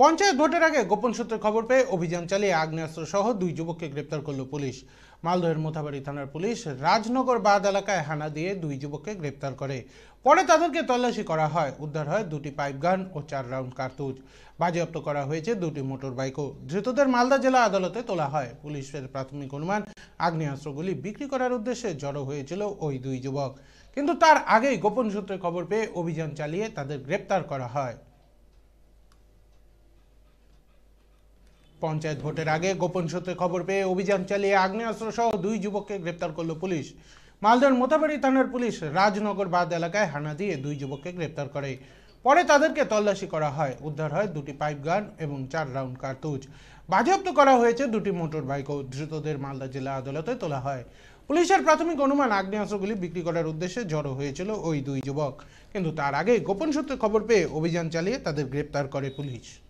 পঞ্চায়েত ভোটের আগে গোপন সূত্রে খবর পেয়ে অভিযান চালিয়ে আগ্নেয়াস্ত্র সহ দুই যুবককে গ্রেপ্তার করল পুলিশ মালদহের মোথাবাড়ি থানার পুলিশ রাজনগর বাদ এলাকায় হানা দিয়ে দুই যুবককে গ্রেপ্তার করে পরে তাদেরকে তল্লাশি করা হয় উদ্ধার হয় দুটি পাইপ গান ও চার রাউন্ড কার্তুজ বাজেয়াপ্ত করা হয়েছে দুটি মোটর বাইকও ধৃতদের মালদা জেলা আদালতে তোলা হয় পুলিশের প্রাথমিক অনুমান আগ্নেয়াস্ত্রগুলি বিক্রি করার উদ্দেশ্যে জড়ো হয়েছিল ওই দুই যুবক কিন্তু তার আগেই গোপন সূত্রে খবর পেয়ে অভিযান চালিয়ে তাদের গ্রেপ্তার করা হয় পঞ্চায়েত ভোটের আগে গোপন সূত্রে খবর পেয়ে অভিযান চালিয়ে সহ দুই যুবককে গ্রেপ্তার করল পুলিশ মালদার মোতাবাড়ি থানার পুলিশ রাজনগর বাদ এলাকায় হানা দিয়ে দুই যুবককে গ্রেপ্তার করে পরে তাদেরকে তল্লাশি করা হয় উদ্ধার হয় দুটি পাইপ গান এবং চার রাউন্ড কার্তুজ বাজেয়াপ্ত করা হয়েছে দুটি মোটর বাইকও ধৃতদের মালদা জেলা আদালতে তোলা হয় পুলিশের প্রাথমিক অনুমান আগ্নেয়াস্ত্রগুলি বিক্রি করার উদ্দেশ্যে জড়ো হয়েছিল ওই দুই যুবক কিন্তু তার আগে গোপন সূত্রে খবর পেয়ে অভিযান চালিয়ে তাদের গ্রেপ্তার করে পুলিশ